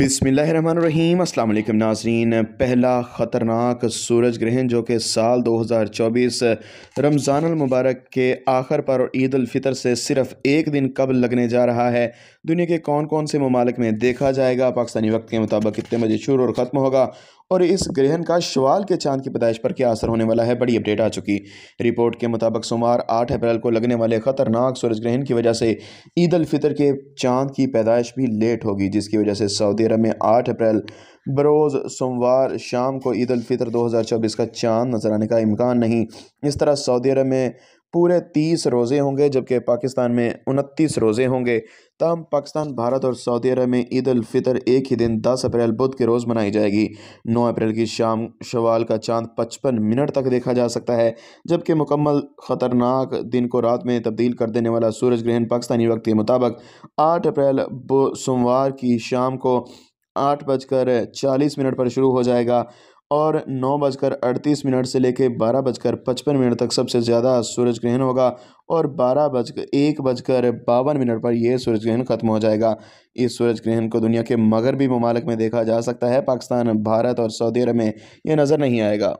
बिसमीम अल्लाम नाजरीन पहला ख़तरनाक सूरज ग्रहण जो कि साल 2024 रमज़ान मुबारक के आखिर पर और ईद फितर से सिर्फ एक दिन कबल लगने जा रहा है दुनिया के कौन कौन से ममालिक में देखा जाएगा पाकिस्तानी वक्त के मुताबिक कितने बजे शुरू और ख़त्म होगा और इस ग्रहण का शवाल के चांद की पैदाइश पर क्या असर होने वाला है बड़ी अपडेट आ चुकी रिपोर्ट के मुताबिक सोमवार आठ अप्रैल को लगने वाले खतरनाक सूरज ग्रहण की वजह से ईद अल फितर के चांद की पैदाइश भी लेट होगी जिसकी वजह से सऊदी अरब में आठ अप्रैल बरोज़ सोमवार शाम को ईद अल फितर दो हज़ार चौबीस का चांद नज़र आने का इम्कान नहीं इस तरह सऊदी अरब में पूरे तीस रोज़े होंगे जबकि पाकिस्तान में उनतीस रोज़े होंगे तमाम पाकिस्तान भारत और सऊदी अरब में ईद अलफितर एक ही दिन दस अप्रैल बुध के रोज़ मनाई जाएगी नौ अप्रैल की शाम शवाल का चांद पचपन मिनट तक देखा जा सकता है जबकि मुकम्मल ख़तरनाक दिन को रात में तब्दील कर देने वाला सूरज ग्रहण पाकिस्तानी वक्त के मुताबिक आठ अप्रैल सोमवार की शाम को आठ बजकर चालीस मिनट पर शुरू हो जाएगा और नौ बजकर अड़तीस मिनट से लेकर बारह बजकर पचपन मिनट तक सबसे ज़्यादा सूरज ग्रहण होगा और बारह बजकर एक बजकर बावन मिनट पर यह सूरज ग्रहण खत्म हो जाएगा इस सूरज ग्रहण को दुनिया के मगरबी ममालक में देखा जा सकता है पाकिस्तान भारत और सऊदी अरब में यह नज़र नहीं आएगा